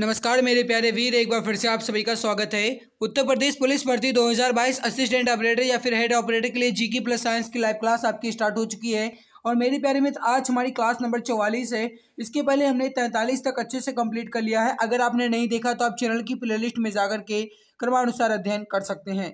नमस्कार मेरे प्यारे वीर एक बार फिर से आप सभी का स्वागत है उत्तर प्रदेश पुलिस भर्ती 2022 असिस्टेंट ऑपरेटर या फिर हेड ऑपरेटर के लिए जीके प्लस साइंस की लाइव क्लास आपकी स्टार्ट हो चुकी है और मेरे प्यारे मित्र आज हमारी क्लास नंबर चौवालीस है इसके पहले हमने तैंतालीस तक अच्छे से कंप्लीट कर लिया है अगर आपने नहीं देखा तो आप चैनल की प्ले में जाकर के क्रमानुसार अध्ययन कर सकते हैं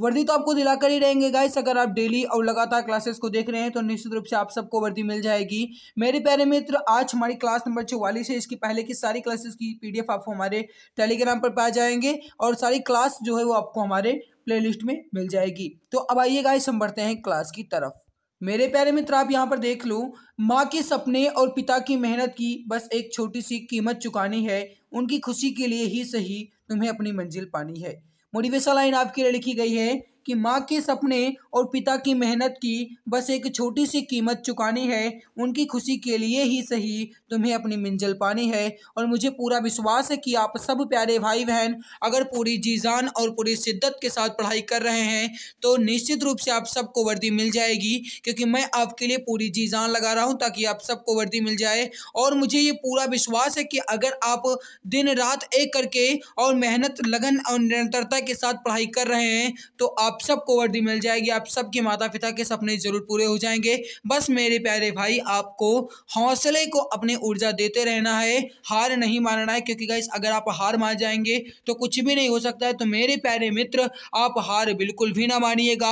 वर्दी तो आपको दिलाकर ही रहेंगे गाइस अगर आप डेली और लगातार क्लासेस को देख रहे हैं तो निश्चित रूप से आप सबको वर्दी मिल जाएगी मेरे प्यारे मित्र आज हमारी क्लास नंबर चौवालीस है इसकी पहले की सारी क्लासेस की पीडीएफ आपको हमारे टेलीग्राम पर पा जाएंगे और सारी क्लास जो है वो आपको हमारे प्लेलिस्ट में मिल जाएगी तो अब आइए गाइस हम बढ़ते हैं क्लास की तरफ मेरे प्यारे मित्र आप यहाँ पर देख लो माँ के सपने और पिता की मेहनत की बस एक छोटी सी कीमत चुकानी है उनकी खुशी के लिए ही सही तुम्हें अपनी मंजिल पानी है मोटिवेशनल लाइन आपके लिए लिखी गई है कि माँ के सपने और पिता की मेहनत की बस एक छोटी सी कीमत चुकानी है उनकी खुशी के लिए ही सही तुम्हें अपनी मंजिल पानी है और मुझे पूरा विश्वास है कि आप सब प्यारे भाई बहन अगर पूरी जीजान और पूरी शिद्दत के साथ पढ़ाई कर रहे हैं तो निश्चित रूप से आप सबको वर्दी मिल जाएगी क्योंकि मैं आपके लिए पूरी जीजान लगा रहा हूँ ताकि आप सबको वर्दी मिल जाए और मुझे ये पूरा विश्वास है कि अगर आप दिन रात एक करके और मेहनत लगन और निरंतरता के साथ पढ़ाई कर रहे हैं तो आप सबको वर्दी मिल जाएगी आप आप सबके माता पिता के सपने जरूर पूरे हो जाएंगे बस मेरे प्यारे भाई आपको हौसले को अपनी ऊर्जा देते रहना है हार नहीं मानना है क्योंकि गाइस अगर आप हार मान जाएंगे तो कुछ भी नहीं हो सकता है तो मेरे प्यारे मित्र आप हार बिल्कुल भी ना मानिएगा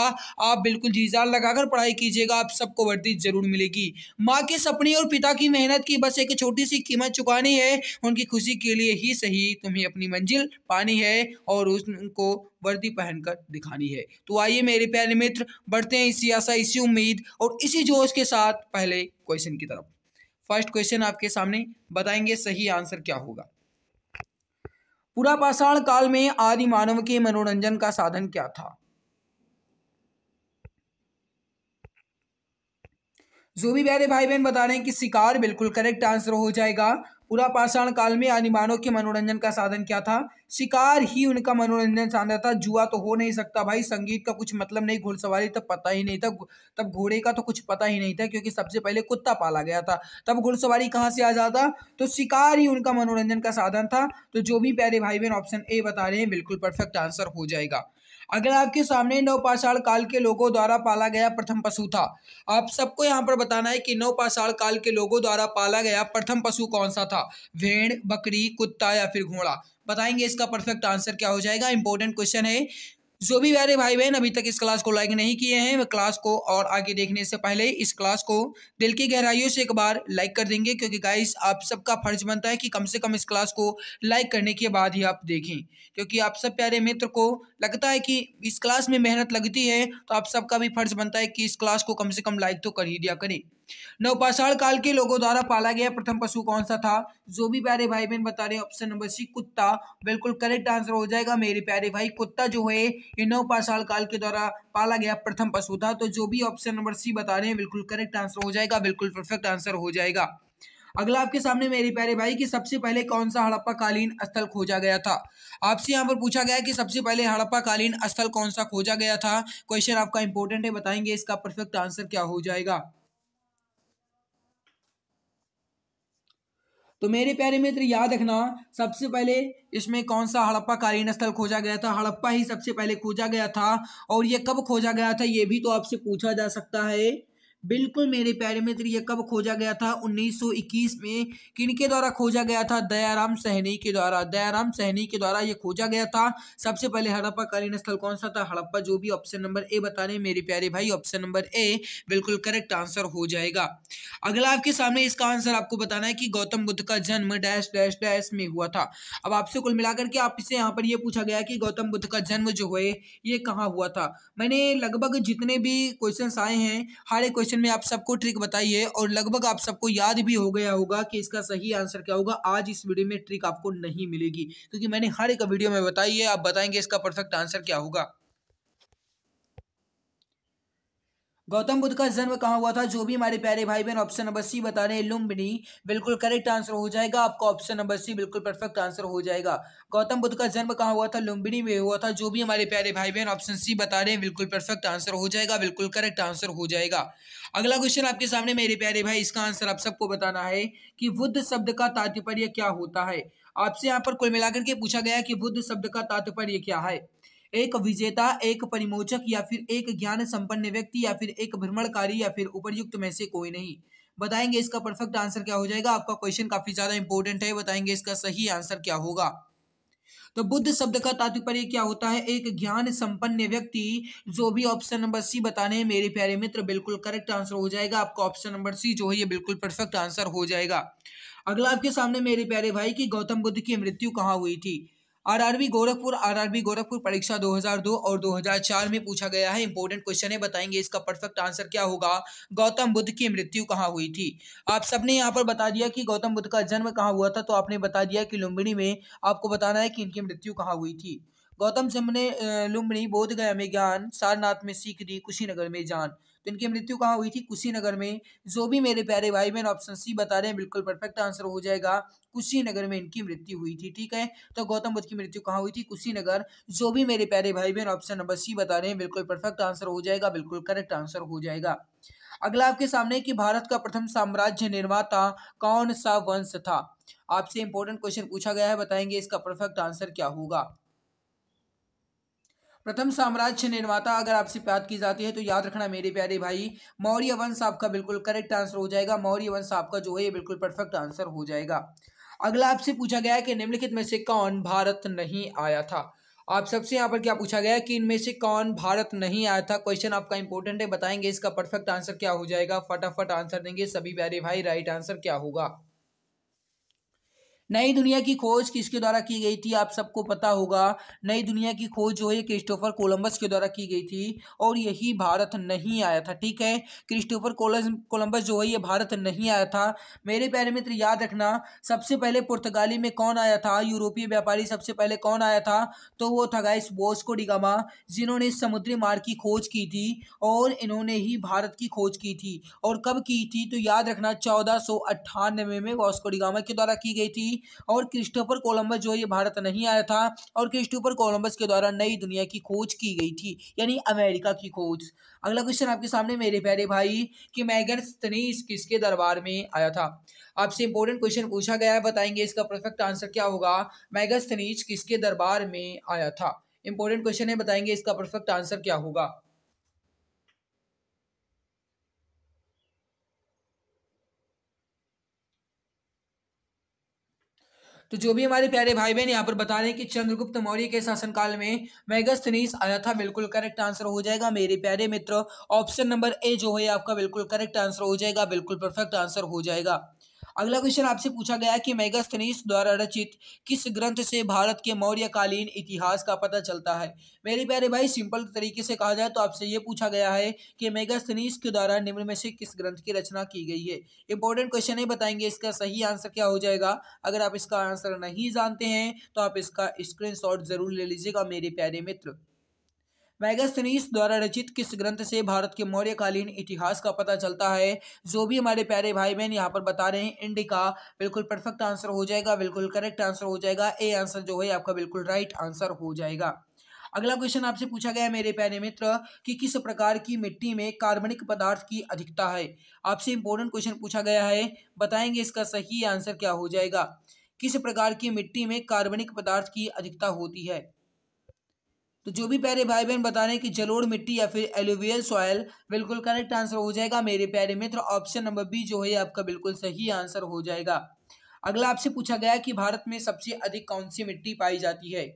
आप बिल्कुल जीजान लगाकर पढ़ाई कीजिएगा आप सबको वर्दी जरूर मिलेगी माँ के सपने और पिता की मेहनत की बस एक छोटी सी कीमत चुकानी है उनकी खुशी के लिए ही सही तुम्हें अपनी मंजिल पानी है और उनको वर्दी पहनकर दिखानी है तो आइए मेरे प्यारे मित्र बढ़ते हैं इसी आशा इसी उम्मीद और इसी जोश के साथ पहले क्वेश्चन की तरफ फर्स्ट क्वेश्चन आपके सामने बताएंगे सही आंसर क्या होगा पूरा पाषाण काल में आदि मानव के मनोरंजन का साधन क्या था जो भी बहरे भाई बहन बता रहे हैं कि शिकार बिल्कुल करेक्ट आंसर हो जाएगा पुरापाषाण काल में यानी मानव के मनोरंजन का साधन क्या था शिकार ही उनका मनोरंजन साधन था जुआ तो हो नहीं सकता भाई संगीत का कुछ मतलब नहीं घुड़सवारी तब पता ही नहीं था तब घोड़े का तो कुछ पता ही नहीं था क्योंकि सबसे पहले कुत्ता पाला गया था तब घुड़सवारी कहाँ से आ जाता तो शिकार ही उनका मनोरंजन का साधन था तो जो भी प्यारे भाई बहन ऑप्शन ए बता रहे हैं बिल्कुल परफेक्ट आंसर हो जाएगा अगर आपके सामने नवपाषाण काल के लोगों द्वारा पाला गया प्रथम पशु था आप सबको यहाँ पर बताना है कि नवपाषाण काल के लोगों द्वारा पाला गया प्रथम पशु कौन सा था भेड़ बकरी कुत्ता या फिर घोड़ा बताएंगे इसका परफेक्ट आंसर क्या हो जाएगा इंपॉर्टेंट क्वेश्चन है जो भी प्यारे भाई बहन अभी तक इस क्लास को लाइक नहीं किए हैं वह क्लास को और आगे देखने से पहले इस क्लास को दिल की गहराइयों से एक बार लाइक कर देंगे क्योंकि गाइस आप सबका फर्ज बनता है कि कम से कम इस क्लास को लाइक करने के बाद ही आप देखें क्योंकि आप सब प्यारे मित्र को लगता है कि इस क्लास में मेहनत लगती है तो आप सबका भी फर्ज बनता है कि इस क्लास को कम से कम लाइक तो कर ही दिया करें नवपाषाण काल के लोगों द्वारा पाला गया प्रथम पशु कौन सा था जो भी प्यारे भाई बहन बता रहे ऑप्शन नंबर सी कुत्ता बिल्कुल करेक्ट आंसर हो जाएगा मेरे प्यारे भाई कुत्ता जो है ये नवपाषाण काल के द्वारा पाला गया प्रथम पशु था तो जो भी ऑप्शन नंबर सी बता रहे हैं बिल्कुल करेक्ट आंसर हो जाएगा बिल्कुल परफेक्ट आंसर हो जाएगा अगला आपके सामने मेरे प्यारे भाई कि सबसे पहले कौन सा हड़प्पा कालीन स्थल खोजा गया था आपसे यहाँ पर पूछा गया कि सबसे पहले हड़प्पा कालीन स्थल कौन सा खोजा गया था क्वेश्चन आपका इंपॉर्टेंट है बताएंगे इसका परफेक्ट आंसर क्या हो जाएगा तो मेरे प्यारे मित्र याद रखना सबसे पहले इसमें कौन सा हड़प्पा कालीन स्थल खोजा गया था हड़प्पा ही सबसे पहले खोजा गया था और ये कब खोजा गया था ये भी तो आपसे पूछा जा सकता है बिल्कुल मेरे प्यारे मित्र ये कब खोजा गया था 1921 में किनके द्वारा खोजा गया था दयाराम सहनी के द्वारा दयाराम सहनी के द्वारा ये खोजा गया था सबसे पहले हड़प्पा कालीन स्थल कौन सा था हड़प्पा जो भी ऑप्शन नंबर ए बता रहे मेरे प्यारे भाई ऑप्शन नंबर ए बिल्कुल करेक्ट आंसर हो जाएगा अगला आपके सामने इसका आंसर आपको बताना है कि गौतम बुद्ध का जन्म डैश डैश डैश में हुआ था अब आपसे कुल मिलाकर के आपसे यहाँ पर यह पूछा गया कि गौतम बुद्ध का जन्म जो है ये कहाँ हुआ था मैंने लगभग जितने भी क्वेश्चन आए हैं हर एक क्वेश्चन क्वेश्चन में आप सबको ट्रिक बताई है और लगभग आप सबको याद भी हो गया होगा कि इसका सही आंसर क्या होगा आज इस वीडियो में ट्रिक आपको नहीं मिलेगी क्योंकि मैंने हर एक वीडियो में बताई है आप बताएंगे इसका परफेक्ट आंसर क्या होगा गौतम बुद्ध का जन्म कहाँ हुआ था जो भी हमारे प्यारे भाई बहन ऑप्शन नंबर सी बता रहे हैं लुम्बिनी बिल्कुल करेक्ट आंसर हो जाएगा आपका ऑप्शन नंबर सी बिल्कुल परफेक्ट आंसर हो जाएगा गौतम बुद्ध का जन्म कहाँ हुआ था लुम्बिनी में हुआ था जो भी हमारे प्यारे भाई बहन ऑप्शन सी बता रहे हैं बिल्कुल परफेक्ट आंसर हो जाएगा बिल्कुल करेक्ट आंसर हो जाएगा अगला क्वेश्चन आपके सामने मेरे प्यारे भाई इसका आंसर आप सबको बताना है कि बुद्ध शब्द का तात्पर्य क्या होता है आपसे यहाँ पर कुल मिलाकर के पूछा गया कि बुद्ध शब्द का तात्पर्य क्या है एक विजेता एक परिमोचक या फिर एक ज्ञान संपन्न व्यक्ति या फिर एक भ्रमणकारी या फिर उपरयुक्त में से कोई नहीं बताएंगे इसका परफेक्ट आंसर क्या हो जाएगा आपका क्वेश्चन काफी ज्यादा इंपॉर्टेंट है बताएंगे इसका सही आंसर क्या होगा तो बुद्ध शब्द का तात्पर्य क्या होता है एक ज्ञान संपन्न व्यक्ति जो भी ऑप्शन नंबर सी बताने हैं मेरे प्यारे मित्र बिल्कुल करेक्ट आंसर हो जाएगा आपका ऑप्शन नंबर सी जो है ये बिल्कुल परफेक्ट आंसर हो जाएगा अगला आपके सामने मेरे प्यारे भाई की गौतम बुद्ध की मृत्यु कहाँ हुई थी आरआरबी गोरखपुर आरआरबी गोरखपुर परीक्षा 2002 और 2004 में पूछा गया है इंपॉर्टेंट क्वेश्चन है बताएंगे इसका परफेक्ट आंसर क्या होगा गौतम बुद्ध की मृत्यु कहाँ हुई थी आप सबने यहाँ पर बता दिया कि गौतम बुद्ध का जन्म कहाँ हुआ था तो आपने बता दिया कि लुम्बिनी में आपको बताना है कि इनकी मृत्यु कहाँ हुई थी गौतम जमने लुम्बनी गया में ज्ञान सारनाथ में सीख दी कुशीनगर में जान तो इनकी मृत्यु कहाँ हुई थी कुशीनगर में जो भी मेरे प्यारे भाई बहन ऑप्शन सी बता रहे हैं बिल्कुल परफेक्ट आंसर हो जाएगा कुशीनगर में इनकी मृत्यु हुई थी ठीक है तो गौतम बुद्ध की मृत्यु कहाँ हुई थी कुशीनगर जो भी मेरे प्यारे भाई बहन ऑप्शन नंबर सी बता रहे हैं बिल्कुल परफेक्ट आंसर हो जाएगा बिल्कुल करेक्ट आंसर हो जाएगा अगला आपके सामने कि भारत का प्रथम साम्राज्य निर्माता कौन सा वंश था आपसे इंपॉर्टेंट क्वेश्चन पूछा गया है बताएंगे इसका परफेक्ट आंसर क्या होगा प्रथम साम्राज्य निर्माता अगर आपसे बात की जाती है तो याद रखना मेरे प्यारे भाई मौर्य वंश आपका बिल्कुल करेक्ट आंसर हो जाएगा मौर्य वंश आपका जो है ये बिल्कुल परफेक्ट आंसर हो जाएगा अगला आपसे पूछा गया है कि निम्नलिखित में से कौन भारत नहीं आया था आप सबसे यहाँ पर क्या पूछा गया कि इनमें से कौन भारत नहीं आया था क्वेश्चन आपका इंपॉर्टेंट है बताएंगे इसका परफेक्ट आंसर क्या हो जाएगा फटाफट आंसर देंगे सभी प्यारे भाई राइट आंसर क्या होगा नई दुनिया की खोज किसके द्वारा की गई थी आप सबको पता होगा नई दुनिया की खोज जो है क्रिस्टोफर कोलंबस के द्वारा की गई थी और यही भारत नहीं आया था ठीक है क्रिस्टोफर कोलंबस जो है ये भारत नहीं आया था मेरे प्यारे मित्र याद रखना सबसे पहले पुर्तगाली में कौन आया था यूरोपीय व्यापारी सबसे पहले कौन आया था तो वो था गाइस बोस्को डिगामा जिन्होंने समुद्री मार्ग की खोज की थी और इन्होंने ही भारत की खोज की थी और कब की थी तो याद रखना चौदह में, में वास्को डिगामा के द्वारा की गई थी और क्रिस्टोफर कोलंबस जो ये भारत नहीं आया था और क्रिस्टोफर कोलंबस के द्वारा नई दुनिया की खोज की गई थी यानी अमेरिका की खोज अगला क्वेश्चन आपके सामने मेरे प्यारे भाई कि मैगन स्तनीस किसके दरबार में आया था आपसे इंपॉर्टेंट क्वेश्चन पूछा गया है बताएंगे इसका परफेक्ट आंसर क्या होगा मैगन स्तनीस किसके दरबार में आया था इंपॉर्टेंट क्वेश्चन है बताएंगे इसका परफेक्ट आंसर क्या होगा तो जो भी हमारे प्यारे भाई बहन यहाँ पर बता रहे हैं कि चंद्रगुप्त मौर्य के शासनकाल में मेगस्थनीस आया था बिल्कुल करेक्ट आंसर हो जाएगा मेरे प्यारे मित्र ऑप्शन नंबर ए जो है आपका बिल्कुल करेक्ट आंसर हो जाएगा बिल्कुल परफेक्ट आंसर हो जाएगा अगला क्वेश्चन आपसे पूछा गया कि मेगास्थनीस द्वारा रचित किस ग्रंथ से भारत के मौर्यकालीन इतिहास का पता चलता है मेरे प्यारे भाई सिंपल तरीके से कहा जाए तो आपसे ये पूछा गया है कि मेगास्थनीस के द्वारा निम्न में से किस ग्रंथ की रचना की गई है इंपॉर्टेंट क्वेश्चन ही बताएंगे इसका सही आंसर क्या हो जाएगा अगर आप इसका आंसर नहीं जानते हैं तो आप इसका स्क्रीन ज़रूर ले लीजिएगा मेरे प्यारे मित्र मैगस्थनीस द्वारा रचित किस ग्रंथ से भारत के मौर्यकालीन इतिहास का पता चलता है जो भी हमारे प्यारे भाई बहन यहाँ पर बता रहे हैं इंडिका बिल्कुल परफेक्ट आंसर हो जाएगा बिल्कुल करेक्ट आंसर हो जाएगा ए आंसर जो है आपका बिल्कुल राइट आंसर हो जाएगा अगला क्वेश्चन आपसे पूछा गया है मेरे प्यारे मित्र कि किस प्रकार की मिट्टी में कार्बनिक पदार्थ की अधिकता है आपसे इंपॉर्टेंट क्वेश्चन पूछा गया है बताएंगे इसका सही आंसर क्या हो जाएगा किस प्रकार की मिट्टी में कार्बनिक पदार्थ की अधिकता होती है तो जो भी प्यारे भाई बहन बता रहे हैं कि जलोड़ मिट्टी या फिर एलोवियल सॉयल बिल्कुल करेक्ट आंसर हो जाएगा मेरे प्यारे मित्र ऑप्शन नंबर बी जो है आपका बिल्कुल सही आंसर हो जाएगा अगला आपसे पूछा गया कि भारत में सबसे अधिक कौन सी मिट्टी पाई जाती है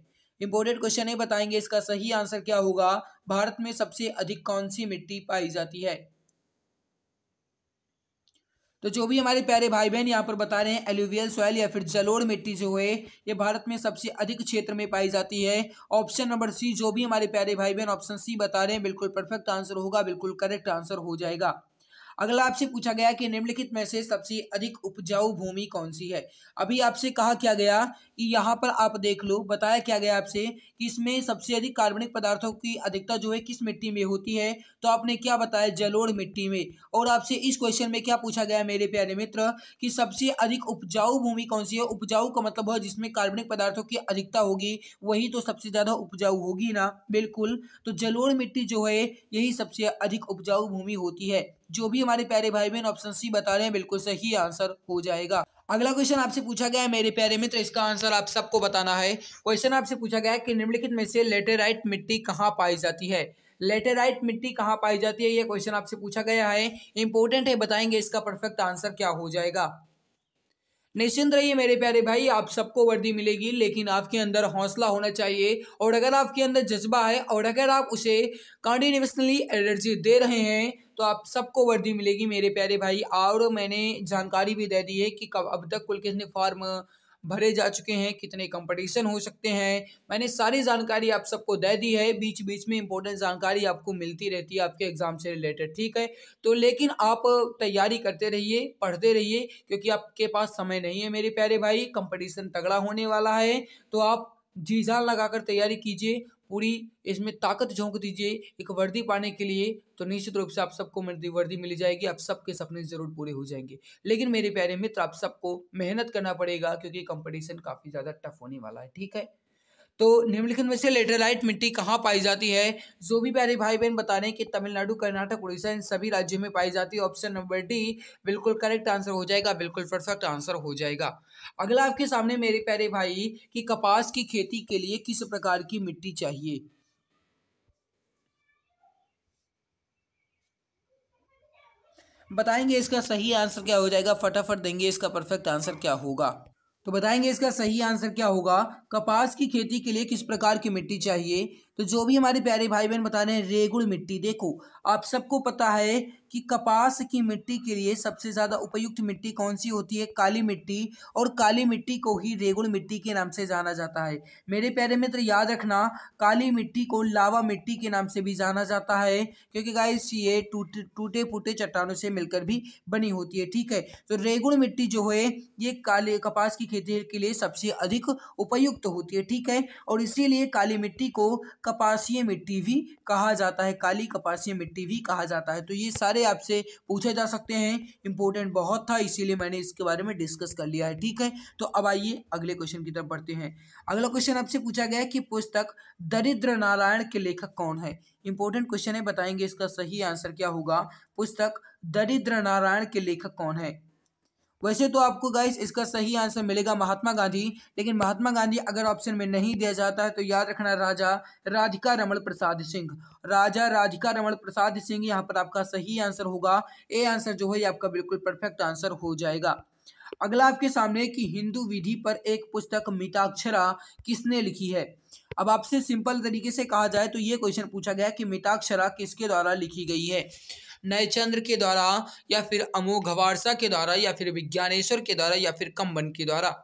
इंपॉर्टेंट क्वेश्चन है बताएंगे इसका सही आंसर क्या होगा भारत में सबसे अधिक कौन सी मिट्टी पाई जाती है तो जो भी हमारे प्यारे भाई बहन यहाँ पर बता रहे हैं एल्यूवियल सॉयल या फिर जलोड़ मिट्टी जो है ये भारत में सबसे अधिक क्षेत्र में पाई जाती है ऑप्शन नंबर सी जो भी हमारे प्यारे भाई बहन ऑप्शन सी बता रहे हैं बिल्कुल परफेक्ट आंसर होगा बिल्कुल करेक्ट आंसर हो जाएगा अगला आपसे पूछा गया कि निम्नलिखित में से सबसे अधिक उपजाऊ भूमि कौन सी है अभी आपसे कहा क्या गया कि यहाँ पर आप देख लो बताया क्या गया आपसे कि इसमें सबसे अधिक कार्बनिक पदार्थों की अधिकता जो है किस मिट्टी में होती है तो आपने क्या बताया जलोड़ मिट्टी में और आपसे इस क्वेश्चन में क्या पूछा गया मेरे प्यारे मित्र कि सबसे अधिक उपजाऊ भूमि कौन सी है उपजाऊ का मतलब है जिसमें कार्बनिक पदार्थों की अधिकता होगी वही तो सबसे ज़्यादा उपजाऊ होगी ना बिल्कुल तो जलोड़ मिट्टी जो है यही सबसे अधिक उपजाऊ भूमि होती है जो भी हमारे प्यारे भाई बहन ऑप्शन सी बता रहे हैं बिल्कुल सही आंसर हो जाएगा अगला क्वेश्चन आपसे पूछा गया है मेरे प्यारे मित्र इसका आंसर आप सबको बताना है क्वेश्चन आपसे पूछा गया है कि निम्नलिखित में से लेटेराइट मिट्टी कहाँ पाई जाती है लेटेराइट मिट्टी कहाँ पाई जाती है यह क्वेश्चन आपसे पूछा गया है इंपॉर्टेंट है बताएंगे इसका परफेक्ट आंसर क्या हो जाएगा निश्चिंत रहिए मेरे प्यारे भाई आप सबको वर्दी मिलेगी लेकिन आपके अंदर हौसला होना चाहिए और अगर आपके अंदर जज्बा है और अगर आप उसे कॉन्टिन्यूसली एनर्जी दे रहे हैं तो आप सबको वर्दी मिलेगी मेरे प्यारे भाई और मैंने जानकारी भी दे दी है कि कब अब तक कुल कितने फॉर्म भरे जा चुके हैं कितने कंपटीशन हो सकते हैं मैंने सारी जानकारी आप सबको दे दी है बीच बीच में इंपॉर्टेंट जानकारी आपको मिलती रहती है आपके एग्ज़ाम से रिलेटेड ठीक है तो लेकिन आप तैयारी करते रहिए पढ़ते रहिए क्योंकि आपके पास समय नहीं है मेरे प्यारे भाई कंपटीशन तगड़ा होने वाला है तो आप जी जान लगाकर तैयारी कीजिए पूरी इसमें ताकत झोंक दीजिए एक वर्दी पाने के लिए तो निश्चित रूप से आप सबको वर्दी मिली जाएगी आप सबके सपने जरूर पूरे हो जाएंगे लेकिन मेरे प्यारे मित्र आप सबको मेहनत करना पड़ेगा क्योंकि कंपटीशन काफ़ी ज़्यादा टफ होने वाला है ठीक है तो निम्नलिखित में से लेटेराइट मिट्टी कहाँ पाई जाती है जो भी प्यारे भाई बहन बता रहे हैं कि तमिलनाडु कर्नाटक उड़ीसा इन सभी राज्यों में पाई जाती है ऑप्शन नंबर डी बिल्कुल करेक्ट आंसर हो जाएगा बिल्कुल परफेक्ट आंसर हो जाएगा अगला आपके सामने मेरे प्यारे भाई कि कपास की खेती के लिए किस प्रकार की मिट्टी चाहिए बताएंगे इसका सही आंसर क्या हो जाएगा फटाफट देंगे इसका परफेक्ट आंसर क्या होगा तो बताएंगे इसका सही आंसर क्या होगा कपास की खेती के लिए किस प्रकार की मिट्टी चाहिए तो जो भी हमारे प्यारे भाई बहन बता रहे हैं रेगुड़ मिट्टी देखो आप सबको पता है कि कपास की मिट्टी के लिए सबसे ज़्यादा उपयुक्त मिट्टी कौन सी होती है काली मिट्टी और काली मिट्टी को ही रेगुड़ मिट्टी के नाम से जाना जाता है मेरे प्यारे मित्र याद रखना काली मिट्टी को लावा मिट्टी के नाम से भी जाना जाता है क्योंकि गाइस ये टूटे टूटे फूटे चट्टानों से मिलकर भी बनी होती है ठीक है तो रेगुड़ मिट्टी जो है ये काले कपास की खेती के लिए सबसे अधिक उपयुक्त होती है ठीक है और इसीलिए काली मिट्टी को कपासीय मिट्टी भी कहा जाता है काली कपासीय मिट्टी भी कहा जाता है तो ये सारे आपसे पूछे जा सकते हैं इंपॉर्टेंट बहुत था इसीलिए मैंने इसके बारे में डिस्कस कर लिया है ठीक है तो अब आइए अगले क्वेश्चन की तरफ बढ़ते हैं अगला क्वेश्चन आपसे पूछा गया कि पुस्तक दरिद्र नारायण के लेखक कौन है इंपॉर्टेंट क्वेश्चन है बताएंगे इसका सही आंसर क्या होगा पुस्तक दरिद्र नारायण के लेखक कौन है वैसे तो आपको गाइस इसका सही आंसर मिलेगा महात्मा गांधी लेकिन महात्मा गांधी अगर ऑप्शन में नहीं दिया जाता है तो याद रखना राजा राधिका रमण प्रसाद सिंह राजा राधिका रमण प्रसाद सिंह यहाँ पर आपका सही आंसर होगा ए आंसर जो है आपका बिल्कुल परफेक्ट आंसर हो जाएगा अगला आपके सामने कि हिंदू विधि पर एक पुस्तक मिताक्षरा किसने लिखी है अब आपसे सिंपल तरीके से कहा जाए तो ये क्वेश्चन पूछा गया कि मिताक्षरा किसके द्वारा लिखी गई है नयचंद्र के द्वारा या फिर अमोघवारसा के द्वारा या फिर विज्ञानेश्वर के द्वारा या फिर कंबन के द्वारा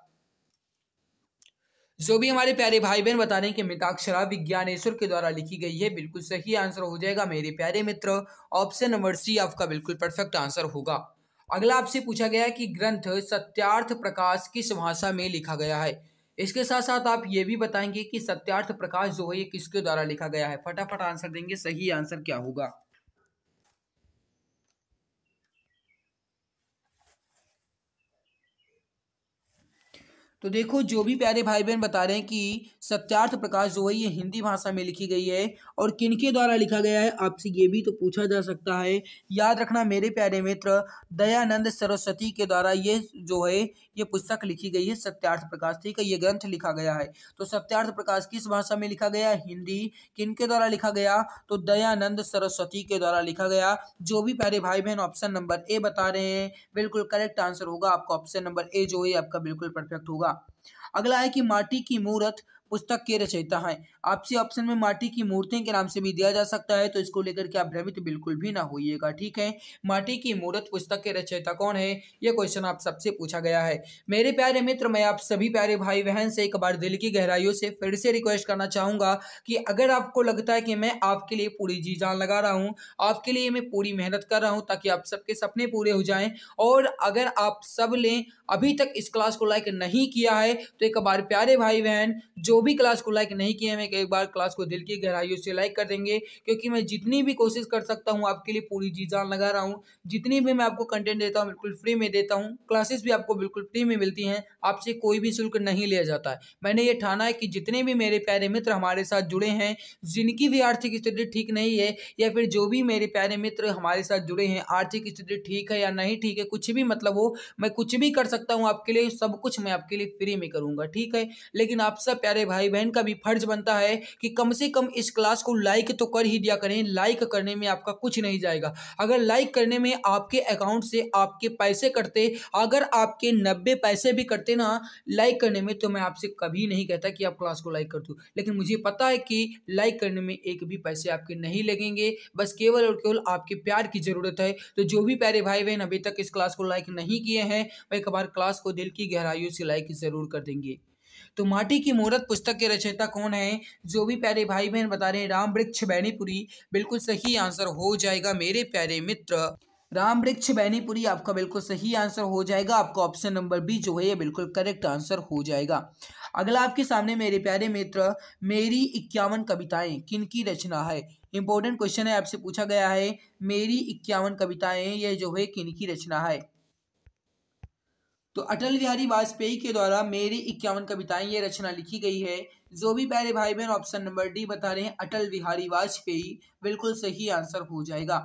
जो भी हमारे प्यारे भाई बहन बता रहे हैं कि मिताक्षरा विज्ञानेश्वर के द्वारा लिखी गई है बिल्कुल सही आंसर हो जाएगा मेरे प्यारे मित्र ऑप्शन नंबर सी आपका बिल्कुल परफेक्ट आंसर होगा अगला आपसे पूछा गया है कि ग्रंथ सत्यार्थ प्रकाश किस भाषा में लिखा गया है इसके साथ साथ आप ये भी बताएंगे कि सत्यार्थ प्रकाश जो है ये किसके द्वारा लिखा गया है फटाफट आंसर देंगे सही आंसर क्या होगा तो देखो जो भी प्यारे भाई बहन बता रहे हैं कि सत्यार्थ प्रकाश जो है ये हिंदी भाषा में लिखी गई है और किनके द्वारा लिखा गया है आपसे ये भी तो पूछा जा सकता है याद रखना मेरे प्यारे मित्र दयानंद सरस्वती के द्वारा ये जो है ये पुस्तक लिखी गई है सत्यार्थ प्रकाश ठीक है ये ग्रंथ लिखा गया है तो सत्यार्थ प्रकाश किस भाषा में लिखा गया हिंदी किनके द्वारा लिखा गया तो दयानंद सरस्वती के द्वारा लिखा गया जो भी प्यारे भाई बहन ऑप्शन नंबर ए बता रहे हैं बिल्कुल करेक्ट आंसर होगा आपका ऑप्शन नंबर ए जो है आपका बिल्कुल परफेक्ट होगा अगला है कि माटी की मूर्त पुस्तक के रचयिता है आपसे ऑप्शन में माटी की मूर्तें के नाम से भी दिया जा सकता है तो इसको लेकर के आप भ्रमित बिल्कुल भी ना होइएगा ठीक है माटी की मूर्त पुस्तक के रचयिता कौन है ये क्वेश्चन आप सबसे पूछा गया है मेरे प्यारे मित्र मैं आप सभी प्यारे भाई बहन से एक बार दिल की गहराइयों से फिर से रिक्वेस्ट करना चाहूँगा कि अगर आपको लगता है कि मैं आपके लिए पूरी जी जान लगा रहा हूँ आपके लिए मैं पूरी मेहनत कर रहा हूँ ताकि आप सबके सपने पूरे हो जाए और अगर आप सब लें अभी तक इस क्लास को लाइक नहीं किया है तो एक बार प्यारे भाई बहन जो भी क्लास को लाइक नहीं किए मैं एक बार क्लास को दिल की गहराइयों से लाइक कर देंगे क्योंकि मैं जितनी भी कोशिश कर सकता हूँ आपके लिए पूरी जी जान लगा रहा हूँ जितनी भी मैं आपको कंटेंट देता हूँ बिल्कुल फ्री में देता हूँ क्लासेस भी आपको बिल्कुल फ्री में मिलती हैं आपसे कोई भी शुल्क नहीं लिया जाता है मैंने ये ठाना है कि जितने भी मेरे प्यारे मित्र हमारे साथ जुड़े हैं जिनकी भी आर्थिक स्थिति ठीक नहीं है या फिर जो भी मेरे प्यारे मित्र हमारे साथ जुड़े हैं आर्थिक स्थिति ठीक है या नहीं ठीक है कुछ भी मतलब हो मैं कुछ भी कर सकता हूँ आपके लिए सब कुछ मैं आपके लिए फ्री में करूँगा ठीक है लेकिन आप सब प्यारे भाई बहन का भी फर्ज बनता है कि कम से कम इस क्लास को लाइक तो कर ही दिया करें लाइक करने में आपका कुछ नहीं जाएगा अगर लाइक करने में आपके अकाउंट से आपके पैसे कटते अगर आपके नब्बे पैसे भी कटते ना लाइक करने में तो मैं आपसे कभी नहीं कहता कि आप क्लास को लाइक कर दूँ लेकिन मुझे पता है कि लाइक करने में एक भी पैसे आपके नहीं लगेंगे बस केवल और केवल आपके प्यार की ज़रूरत है तो जो भी प्यारे भाई बहन अभी तक इस क्लास को लाइक नहीं किए हैं वह एक बार क्लास को दिल की गहराइयों से लाइक ज़रूर कर देंगे तो माटी की मूर्त पुस्तक के रचयिता कौन है जो भी प्यारे भाई बहन बता रहे हैं राम वृक्ष बैनीपुरी बिल्कुल सही आंसर हो जाएगा मेरे प्यारे मित्र राम वृक्ष बैनीपुरी आपका बिल्कुल सही आंसर हो जाएगा आपका ऑप्शन नंबर बी जो है ये बिल्कुल करेक्ट आंसर हो जाएगा अगला आपके सामने मेरे प्यारे मित्र मेरी इक्यावन कविताएं की रचना है इंपॉर्टेंट क्वेश्चन है आपसे पूछा गया है मेरी इक्यावन कविताएं यह जो है किन की रचना है तो अटल बिहारी वाजपेयी के द्वारा मेरी इक्यावन कविताएं ये रचना लिखी गई है जो भी प्यारे भाई बहन ऑप्शन नंबर डी बता रहे हैं अटल बिहारी वाजपेयी बिल्कुल सही आंसर हो जाएगा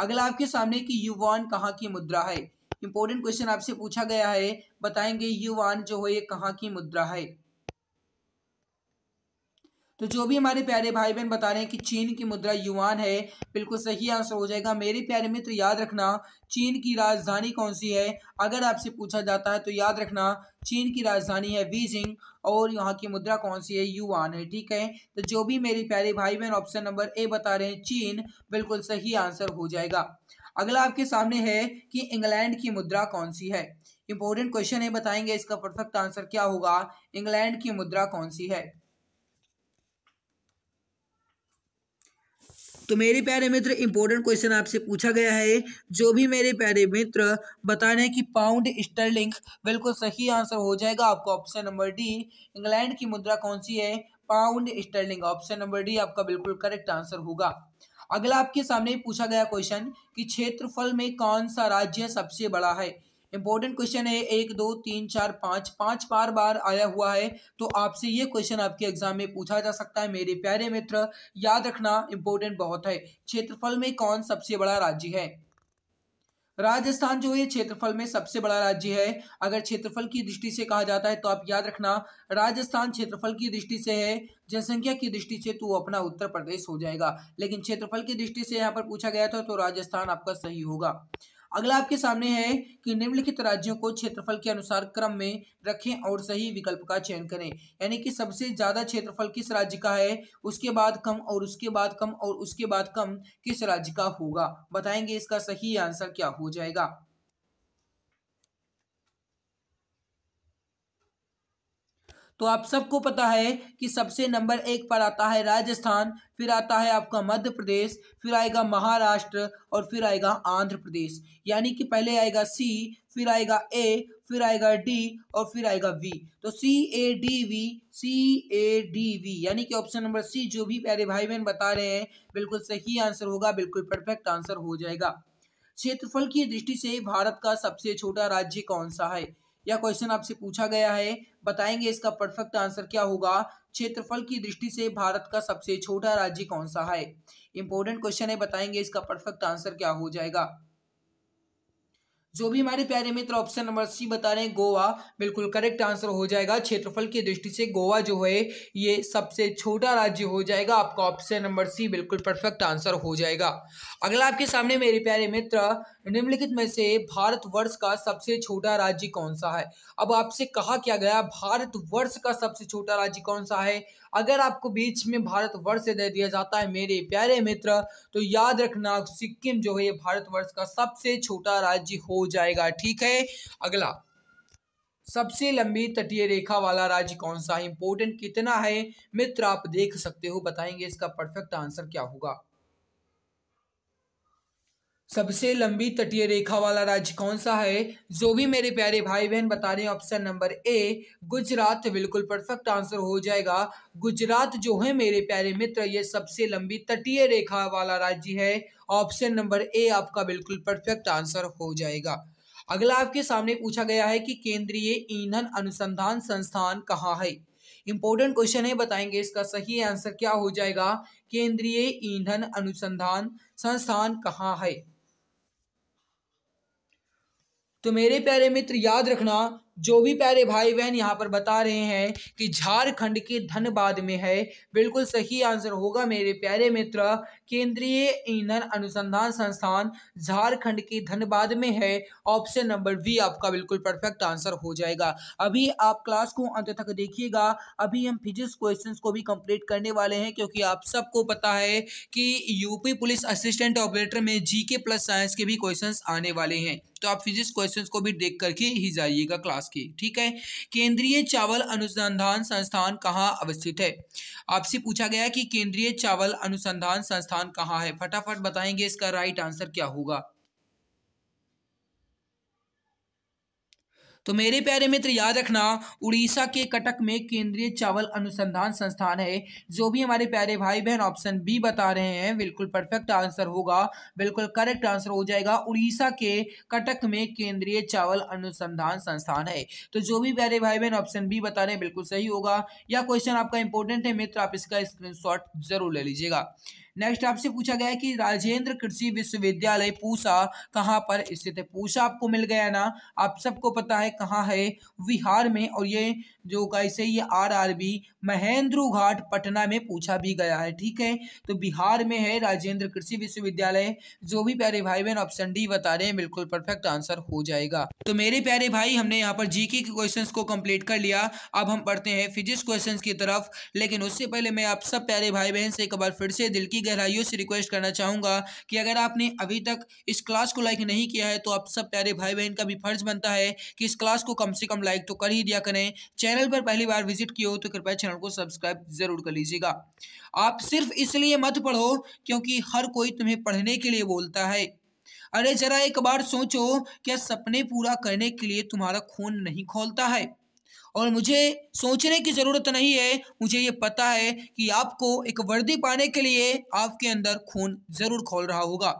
अगला आपके सामने की युवान कहाँ की मुद्रा है इंपॉर्टेंट क्वेश्चन आपसे पूछा गया है बताएंगे युवान जो है ये कहाँ की मुद्रा है तो जो भी हमारे प्यारे भाई बहन बता रहे हैं कि चीन की मुद्रा युआन है बिल्कुल सही आंसर हो जाएगा मेरे प्यारे मित्र याद रखना चीन की राजधानी कौन सी है अगर आपसे पूछा जाता है तो याद रखना चीन की राजधानी है बीजिंग और यहाँ की मुद्रा कौन सी है युवान है ठीक है तो जो भी मेरे प्यारे भाई बहन ऑप्शन नंबर ए बता रहे हैं चीन बिल्कुल सही आंसर हो जाएगा अगला आपके सामने है कि इंग्लैंड की मुद्रा कौन सी है इंपॉर्टेंट क्वेश्चन है बताएंगे इसका परफेक्ट आंसर क्या होगा इंग्लैंड की मुद्रा कौन सी है तो मेरे प्यारे मित्र इंपॉर्टेंट क्वेश्चन आपसे पूछा गया है जो भी मेरे प्यारे मित्र बताने कि पाउंड स्टर्लिंग बिल्कुल सही आंसर हो जाएगा आपका ऑप्शन नंबर डी इंग्लैंड की मुद्रा कौन सी है pound sterling option number D आपका बिल्कुल करेक्ट आंसर होगा अगला आपके सामने पूछा गया क्वेश्चन कि क्षेत्रफल में कौन सा राज्य सबसे बड़ा है इंपॉर्टेंट क्वेश्चन है एक दो तीन चार पाँच पाँच बार बार आया हुआ है तो आपसे ये क्वेश्चन आपके एग्जाम में पूछा जा सकता है मेरे प्यारे मित्र याद रखना इंपॉर्टेंट बहुत है क्षेत्रफल में कौन सबसे बड़ा राज्य है राजस्थान जो है क्षेत्रफल में सबसे बड़ा राज्य है अगर क्षेत्रफल की दृष्टि से कहा जाता है तो आप याद रखना राजस्थान क्षेत्रफल की दृष्टि से है जनसंख्या की दृष्टि से तो अपना उत्तर प्रदेश हो जाएगा लेकिन क्षेत्रफल की दृष्टि से यहाँ पर पूछा गया था तो राजस्थान आपका सही होगा अगला आपके सामने है कि निम्नलिखित राज्यों को क्षेत्रफल के अनुसार क्रम में रखें और सही विकल्प का चयन करें यानी कि सबसे ज़्यादा क्षेत्रफल किस राज्य का है उसके बाद कम और उसके बाद कम और उसके बाद कम किस राज्य का होगा बताएंगे इसका सही आंसर क्या हो जाएगा तो आप सबको पता है कि सबसे नंबर एक पर आता है राजस्थान फिर आता है आपका मध्य प्रदेश फिर आएगा महाराष्ट्र और फिर आएगा आंध्र प्रदेश यानी कि पहले आएगा सी फिर आएगा ए फिर आएगा डी और फिर आएगा वी तो C A D V C A D V यानी कि ऑप्शन नंबर सी जो भी प्यारे भाई बहन बता रहे हैं बिल्कुल सही आंसर होगा बिल्कुल परफेक्ट आंसर हो जाएगा क्षेत्रफल की दृष्टि से भारत का सबसे छोटा राज्य कौन सा है यह क्वेश्चन आपसे पूछा गया है बताएंगे इसका परफेक्ट आंसर क्या होगा क्षेत्रफल की दृष्टि से भारत का सबसे छोटा राज्य कौन सा है इंपॉर्टेंट क्वेश्चन है बताएंगे इसका परफेक्ट आंसर क्या हो जाएगा जो भी हमारे प्यारे मित्र ऑप्शन नंबर सी बता रहे हैं गोवा बिल्कुल करेक्ट आंसर हो जाएगा क्षेत्रफल की दृष्टि से गोवा जो है ये सबसे छोटा राज्य हो जाएगा आपका ऑप्शन नंबर सी बिल्कुल परफेक्ट आंसर हो जाएगा अगला आपके सामने मेरे प्यारे मित्र निम्नलिखित में से भारतवर्ष का सबसे छोटा राज्य कौन सा है अब आपसे कहा क्या गया भारतवर्ष का सबसे छोटा राज्य कौन सा है अगर आपको बीच में भारतवर्ष वर्ष दे दिया जाता है मेरे प्यारे मित्र तो याद रखना सिक्किम जो है भारत भारतवर्ष का सबसे छोटा राज्य हो जाएगा ठीक है अगला सबसे लंबी तटीय रेखा वाला राज्य कौन सा है इंपोर्टेंट कितना है मित्र आप देख सकते हो बताएंगे इसका परफेक्ट आंसर क्या होगा सबसे लंबी तटीय रेखा वाला राज्य कौन सा है जो भी मेरे प्यारे भाई बहन बता रहे हैं ऑप्शन नंबर ए गुजरात बिल्कुल परफेक्ट आंसर हो जाएगा गुजरात जो है मेरे प्यारे मित्र ये सबसे लंबी तटीय रेखा वाला राज्य है ऑप्शन नंबर ए आपका बिल्कुल परफेक्ट आंसर हो जाएगा अगला आपके सामने पूछा गया है कि केंद्रीय ईंधन अनुसंधान संस्थान कहाँ है इंपॉर्टेंट क्वेश्चन है बताएंगे इसका सही आंसर क्या हो जाएगा केंद्रीय ईंधन अनुसंधान संस्थान कहाँ है तो मेरे प्यारे मित्र याद रखना जो भी प्यारे भाई बहन यहाँ पर बता रहे हैं कि झारखंड के धनबाद में है बिल्कुल सही आंसर होगा मेरे प्यारे मित्र केंद्रीय ईंधन अनुसंधान संस्थान झारखंड के धनबाद में है ऑप्शन नंबर बी आपका बिल्कुल परफेक्ट आंसर हो जाएगा अभी आप क्लास को अंत तक देखिएगा अभी हम फिजिक्स क्वेश्चंस को भी कंप्लीट करने वाले हैं क्योंकि आप सबको पता है कि यूपी पुलिस असिस्टेंट ऑपरेटर में जी प्लस साइंस के भी क्वेश्चन आने वाले हैं तो आप फिजिक्स क्वेश्चंस को भी देख करके ही जाइएगा क्लास की ठीक है केंद्रीय चावल अनुसंधान संस्थान कहाँ अवस्थित है आपसे पूछा गया कि केंद्रीय चावल अनुसंधान संस्थान कहाँ है फटाफट बताएंगे इसका राइट आंसर क्या होगा तो मेरे प्यारे मित्र याद रखना उड़ीसा के कटक में केंद्रीय चावल अनुसंधान संस्थान है जो भी हमारे प्यारे भाई बहन ऑप्शन बी बता रहे हैं बिल्कुल परफेक्ट आंसर होगा बिल्कुल करेक्ट आंसर हो जाएगा उड़ीसा के कटक में केंद्रीय चावल अनुसंधान संस्थान है तो जो भी प्यारे भाई बहन ऑप्शन बी बता रहे हैं बिल्कुल सही होगा या क्वेश्चन आपका इंपॉर्टेंट है मित्र आप इसका स्क्रीन जरूर ले लीजिएगा नेक्स्ट आपसे पूछा गया है कि राजेंद्र कृषि विश्वविद्यालय पूसा कहाँ पर स्थित है पूसा आपको मिल गया ना आप सबको पता है कहाँ है बिहार में और ये जो कैसे ये R R B Mahendra Ghat Patna में पूछा भी गया है ठीक है तो बिहार में है राजेंद्र कृषि विश्वविद्यालय जो भी प्यारे भाई बहन ऑप्शन डी बता रहे हैं बिल्कुल परफेक्ट आंसर हो जाएगा तो मेरे प्यारे भाई हमने यहाँ पर जीके के क्वेश्चंस को कंप्लीट कर लिया अब हम पढ़ते हैं फिजिक्स क्वेश्चन की तरफ लेकिन उससे पहले मैं आप सब प्यारे भाई बहन से एक बार फिर से दिल की गहराइयों से रिक्वेस्ट करना चाहूँगा कि अगर आपने अभी तक इस क्लास को लाइक नहीं किया है तो आप सब प्यारे भाई बहन का भी फर्ज बनता है कि इस क्लास को कम से कम लाइक तो कर ही दिया करें चैनल पर पहली बार विजिट किए हो तो कृपया चैनल को सब्सक्राइब जरूर कर लीजिएगा आप सिर्फ इसलिए मत पढ़ो क्योंकि हर कोई तुम्हें पढ़ने के लिए बोलता है अरे जरा एक बार सोचो क्या सपने पूरा करने के लिए तुम्हारा खून नहीं खोलता है और मुझे सोचने की ज़रूरत नहीं है मुझे ये पता है कि आपको एक वर्दी पाने के लिए आपके अंदर खून ज़रूर खोल रहा होगा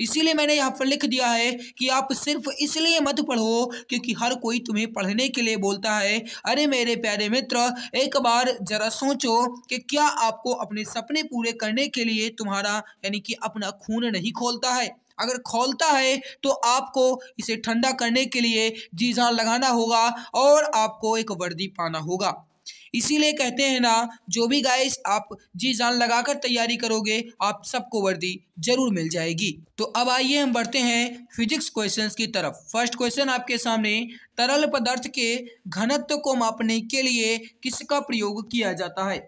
इसीलिए मैंने यहाँ पर लिख दिया है कि आप सिर्फ इसलिए मत पढ़ो क्योंकि हर कोई तुम्हें पढ़ने के लिए बोलता है अरे मेरे प्यारे मित्र एक बार ज़रा सोचो कि क्या आपको अपने सपने पूरे करने के लिए तुम्हारा यानी कि अपना खून नहीं खोलता है अगर खोलता है तो आपको इसे ठंडा करने के लिए जीजान लगाना होगा और आपको एक वर्दी पाना होगा इसीलिए कहते हैं ना जो भी गाइस आप जी जान लगाकर तैयारी करोगे आप सबको वर्दी जरूर मिल जाएगी तो अब आइए हम बढ़ते हैं फिजिक्स क्वेश्चंस की तरफ फर्स्ट क्वेश्चन आपके सामने तरल पदार्थ के घनत्व को मापने के लिए किसका प्रयोग किया जाता है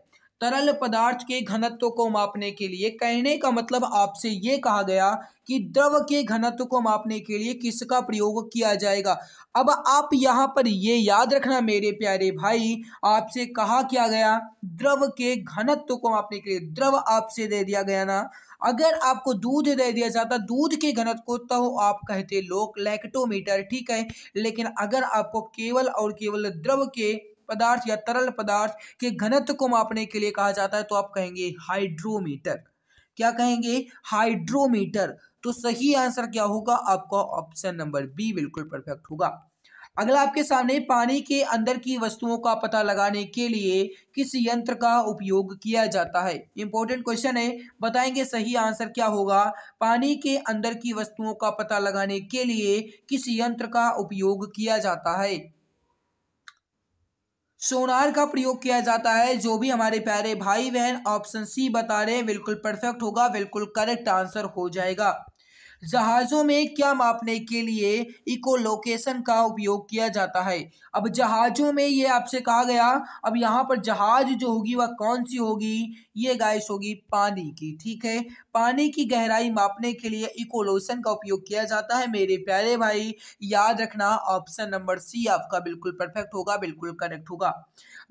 तरल पदार्थ के घनत्व को मापने के लिए कहने का मतलब आपसे ये कहा गया कि द्रव के घनत्व को मापने के लिए किसका प्रयोग किया जाएगा अब आप यहाँ पर ये याद रखना मेरे प्यारे भाई आपसे कहा क्या गया द्रव के घनत्व को मापने के लिए द्रव आपसे दे दिया गया ना अगर आपको दूध दे दिया जाता दूध के घनत्व को तो आप कहते लोग लैक्टोमीटर ठीक है लेकिन अगर आपको केवल और केवल द्रव के पदार्थ या तरल पदार्थ के घनत्व को मापने के लिए कहा जाता है तो आप कहेंगे हाइड्रोमीटर क्या कहेंगे हाइड्रोमीटर तो सही आंसर क्या होगा आपका ऑप्शन नंबर बी बिल्कुल परफेक्ट होगा अगला आपके सामने पानी के अंदर की वस्तुओं का पता लगाने के लिए किस यंत्र का उपयोग किया जाता है इंपॉर्टेंट क्वेश्चन है बताएंगे सही आंसर क्या होगा पानी के अंदर की वस्तुओं का पता लगाने के लिए किस यंत्र का उपयोग किया जाता है सोनार का प्रयोग किया जाता है जो भी हमारे प्यारे भाई बहन ऑप्शन सी बता रहे हैं बिल्कुल परफेक्ट होगा बिल्कुल करेक्ट आंसर हो जाएगा जहाज़ों में क्या मापने के लिए इको लोकेशन का उपयोग किया जाता है अब जहाज़ों में ये आपसे कहा गया अब यहाँ पर जहाज जो होगी वह कौन सी होगी ये गाइस होगी पानी की ठीक है पानी की गहराई मापने के लिए इकोलोशन का उपयोग किया जाता है मेरे प्यारे भाई याद रखना ऑप्शन नंबर सी आपका बिल्कुल परफेक्ट होगा बिल्कुल करेक्ट होगा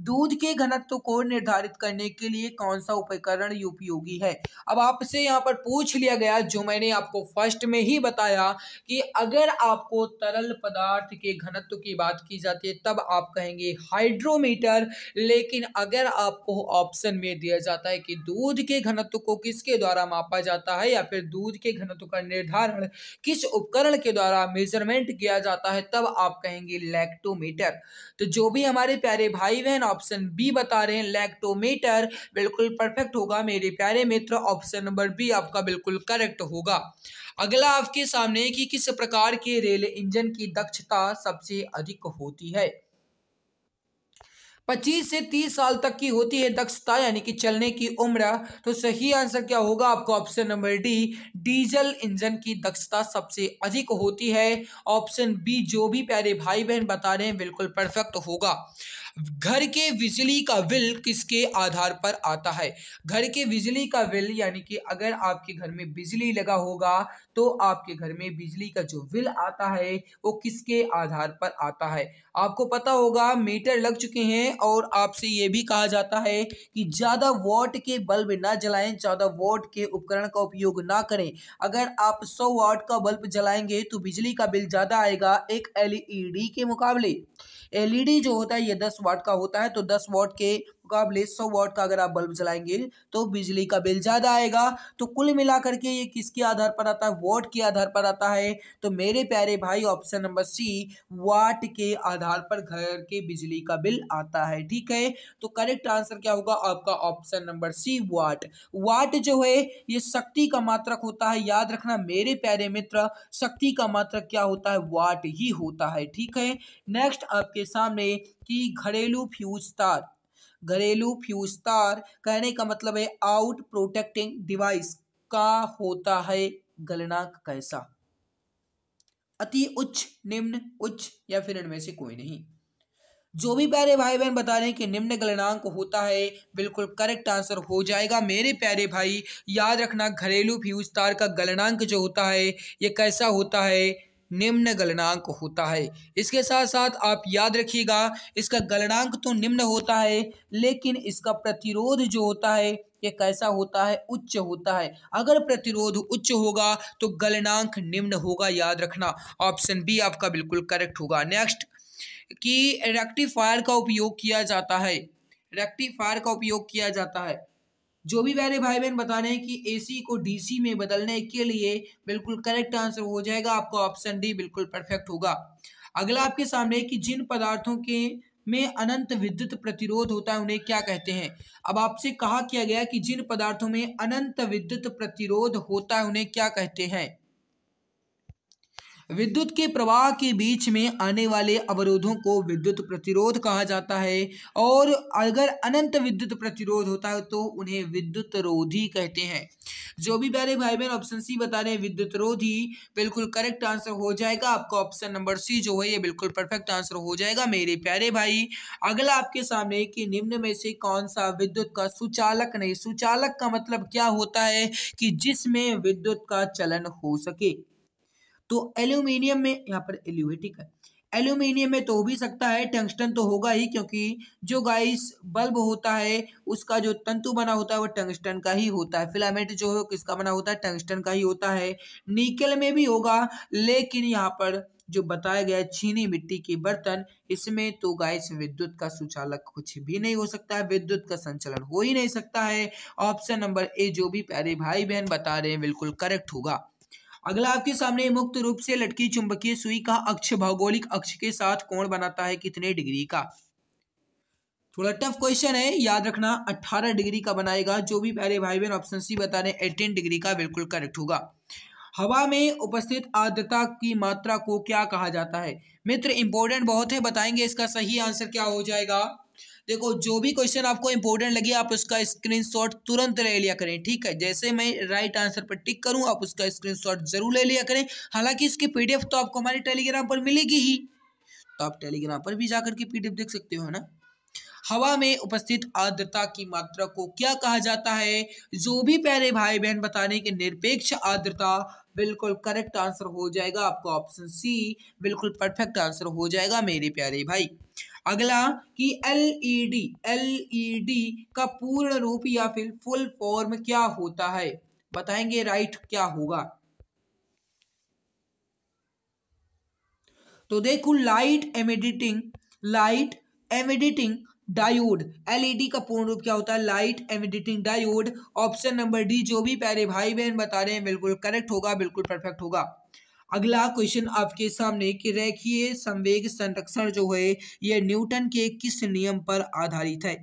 दूध के घनत्व को निर्धारित करने के लिए कौन सा उपकरण उपयोगी है अब आपसे यहाँ पर पूछ लिया गया जो मैंने आपको फर्स्ट में ही बताया कि अगर आपको तरल पदार्थ के घनत्व की बात की जाती है तब आप कहेंगे हाइड्रोमीटर लेकिन अगर आपको ऑप्शन में दिया जाता है कि दूध के घनत्व को किसके द्वारा मापा जाता है या फिर दूध के घनत्व का निर्धारण किस उपकरण के द्वारा मेजरमेंट किया जाता है तब आप कहेंगे लैक्टोमीटर तो जो भी हमारे प्यारे भाई बहन ऑप्शन बी बता रहे हैं लैक्टोमीटर बिल्कुल परफेक्ट होगा मेरे प्यारे मित्र ऑप्शन नंबर बी आपका बिल्कुल करेक्ट होगा अगला आपके सामने कि किस प्रकार के रेल इंजन की दक्षता सबसे अधिक होती है पच्चीस से तीस साल तक की होती है दक्षता यानी कि चलने की उम्र तो सही आंसर क्या होगा आपको option number D diesel engine की दक्षता सबसे अधिक होती है ऑप्शन बी जो भी प्यारे भाई बहन बता रहे हैं बिल्कुल परफेक्ट होगा घर के बिजली का बिल किसके आधार पर आता है घर के बिजली का बिल यानी कि अगर आपके घर में बिजली लगा होगा तो आपके घर में बिजली का जो बिल आता है वो किसके आधार पर आता है आपको पता होगा मीटर लग चुके हैं और आपसे ये भी कहा जाता है कि ज़्यादा वॉट के बल्ब ना जलाएं ज़्यादा वॉट के उपकरण का उपयोग ना करें अगर आप सौ वॉट का बल्ब जलाएंगे तो बिजली का बिल ज़्यादा आएगा एक एलईडी के मुकाबले एलईडी जो होता है ये दस वाट का होता है तो दस वाट के मुकाबले सौ वॉट का अगर आप बल्ब जलाएंगे तो बिजली का बिल ज़्यादा आएगा तो कुल मिलाकर के ये किसके आधार पर आता है वॉट के आधार पर आता है तो मेरे प्यारे भाई ऑप्शन नंबर सी वाट के आधार पर घर के बिजली का बिल आता है ठीक है तो करेक्ट आंसर क्या होगा आपका ऑप्शन नंबर सी वाट वाट जो है ये शक्ति का मात्रक होता है याद रखना मेरे प्यारे मित्र शक्ति का मात्रक क्या होता है वाट ही होता है ठीक है नेक्स्ट आपके सामने कि घरेलू फ्यूज तार घरेलू फ्यूज तार कहने का मतलब है आउट प्रोटेक्टिंग डिवाइस का होता है गलनाक कैसा अति उच्च निम्न उच्च या फिर इनमें से कोई नहीं जो भी प्यारे भाई बहन बता रहे हैं कि निम्न गलनांक होता है बिल्कुल करेक्ट आंसर हो जाएगा मेरे प्यारे भाई याद रखना घरेलू फ्यूज तार का गलनांक जो होता है ये कैसा होता है निम्न गलनांक होता है इसके साथ साथ आप याद रखिएगा इसका गलनांक तो निम्न होता है लेकिन इसका प्रतिरोध जो होता है ये कैसा होता है उच्च होता है अगर प्रतिरोध उच्च होगा तो गलनांक निम्न होगा याद रखना ऑप्शन बी आपका बिल्कुल करेक्ट होगा नेक्स्ट कि रेक्टिफायर का उपयोग किया जाता है रेक्टिफायर का उपयोग किया जाता है जो भी मेरे भाई बहन बता रहे हैं कि एसी को डीसी में बदलने के लिए बिल्कुल करेक्ट आंसर हो जाएगा आपका ऑप्शन डी बिल्कुल परफेक्ट होगा अगला आपके सामने कि जिन पदार्थों के में अनंत विद्युत प्रतिरोध होता है उन्हें क्या कहते हैं अब आपसे कहा किया गया कि जिन पदार्थों में अनंत विद्युत प्रतिरोध होता है उन्हें क्या कहते हैं विद्युत के प्रवाह के बीच में आने वाले अवरोधों को विद्युत प्रतिरोध कहा जाता है और अगर अनंत विद्युत प्रतिरोध होता है तो उन्हें विद्युत रोधी कहते हैं जो भी प्यारे भाई बहन ऑप्शन सी बता रहे हैं विद्युत रोधी बिल्कुल करेक्ट आंसर हो जाएगा आपका ऑप्शन नंबर सी जो है ये बिल्कुल परफेक्ट आंसर हो जाएगा मेरे प्यारे भाई अगला आपके सामने कि निम्न में से कौन सा विद्युत का सुचालक नहीं सुचालक का मतलब क्या होता है कि जिसमें विद्युत का चलन हो सके तो एल्यूमिनियम में यहाँ पर एल्यूटिक है एल्यूमिनियम में तो हो भी सकता है टंगस्टन तो होगा ही क्योंकि जो गाइस बल्ब होता है उसका जो तंतु बना होता है वो टंगस्टन का ही होता है फिलामेंट जो है किसका बना होता है टंगस्टन का ही होता है निकल में भी होगा लेकिन यहाँ पर जो बताया गया चीनी मिट्टी के बर्तन इसमें तो गाइस विद्युत का सुचालक कुछ भी नहीं हो सकता है विद्युत का संचालन हो ही नहीं सकता है ऑप्शन नंबर ए जो भी प्यारे भाई बहन बता रहे हैं बिल्कुल करेक्ट होगा अगला आपके सामने मुक्त रूप से लटकी चुंबकीय सुई का अक्ष भौगोलिक अक्ष के साथ कोण बनाता है कितने डिग्री का थोड़ा टफ क्वेश्चन है याद रखना 18 डिग्री का बनाएगा जो भी पहले भाई बहन ऑप्शन सी बता रहे एटीन डिग्री का बिल्कुल करेक्ट होगा हवा में उपस्थित आर्द्रता की मात्रा को क्या कहा जाता है मित्र इंपॉर्टेंट बहुत है बताएंगे इसका सही आंसर क्या हो जाएगा देखो जो भी क्वेश्चन आपको इंपॉर्टेंट लगे आप उसका स्क्रीनशॉट तुरंत ले लिया करें ठीक है जैसे मैं राइट आंसर पर टिक करूँ आप उसका स्क्रीनशॉट जरूर ले लिया करें हालांकि इसकी पी तो आपको हमारे टेलीग्राम पर मिलेगी ही तो आप टेलीग्राम पर भी जाकर के पीडीएफ देख सकते हो ना हवा में उपस्थित आर्द्रता की मात्रा को क्या कहा जाता है जो भी प्यारे भाई बहन बताने के निरपेक्ष आर्द्रता बिल्कुल करेक्ट आंसर हो जाएगा आपका ऑप्शन सी बिल्कुल परफेक्ट आंसर हो जाएगा मेरे प्यारे भाई अगला कि L E D L E D का पूर्ण रूप या फिर फुल फॉर्म क्या होता है बताएंगे राइट क्या होगा तो देखो light emitting light emitting diode LED का पूर्ण रूप क्या होता है light emitting diode option number D जो भी प्यारे भाई बहन बता रहे हैं बिल्कुल करेक्ट होगा बिल्कुल परफेक्ट होगा अगला क्वेश्चन आपके सामने कि रेखीय संवेग संरक्षण जो है यह न्यूटन के किस नियम पर आधारित है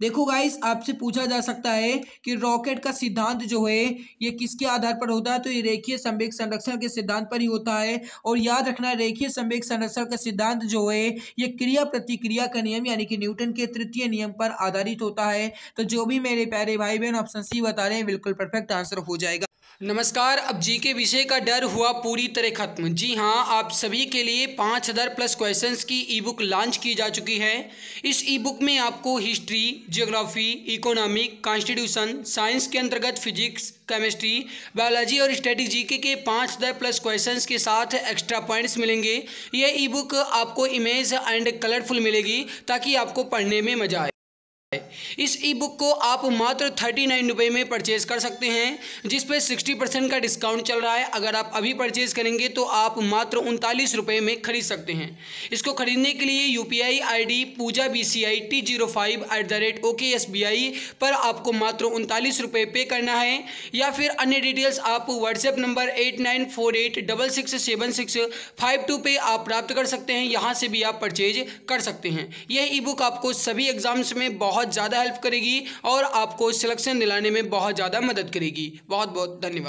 देखो गाइस आपसे पूछा जा सकता है कि रॉकेट का सिद्धांत जो है ये किसके आधार पर होता है तो ये रेखीय संवेग संरक्षण के सिद्धांत पर ही होता है और याद रखना रेखीय संवेग संरक्षण का सिद्धांत जो है ये क्रिया प्रतिक्रिया का नियम यानी कि न्यूटन के तृतीय नियम पर आधारित होता है तो जो भी मेरे प्यारे भाई बहन ऑप्शन सी बता रहे हैं बिल्कुल परफेक्ट आंसर हो जाएगा नमस्कार अब जीके विषय का डर हुआ पूरी तरह खत्म जी हाँ आप सभी के लिए पाँच हज़ार प्लस क्वेश्चंस की ई बुक लॉन्च की जा चुकी है इस ई बुक में आपको history geography economic constitution science के अंतर्गत फिजिक्स केमिस्ट्री बायोलॉजी और स्टडी जीके के पाँच हज़ार प्लस क्वेश्चंस के साथ एक्स्ट्रा पॉइंट्स मिलेंगे यह ई बुक आपको इमेज एंड कलरफुल मिलेगी ताकि आपको पढ़ने में मजा आए इस ई बुक को आप मात्र थर्टी नाइन रुपये में परचेज कर सकते हैं जिस पर सिक्सटी परसेंट का डिस्काउंट चल रहा है अगर आप अभी परचेज करेंगे तो आप मात्र उनतालीस रुपये में खरीद सकते हैं इसको खरीदने के लिए U P I I D Pooja B C I T zero five at the rate okay S B I पर आपको मात्र उनतालीस रुपये पे करना है या फिर अन्य डिटेल्स आप WhatsApp number eight nine four eight double six seven six five two पे आप प्राप्त कर सकते हैं यहाँ से भी आप परचेज कर सकते हैं यह ई बुक आपको सभी एग्जाम्स में बहुत बहुत ज़्यादा हेल्प करेगी और आपको सिलेक्शन दिलाने में बहुत ज़्यादा मदद करेगी बहुत बहुत धन्यवाद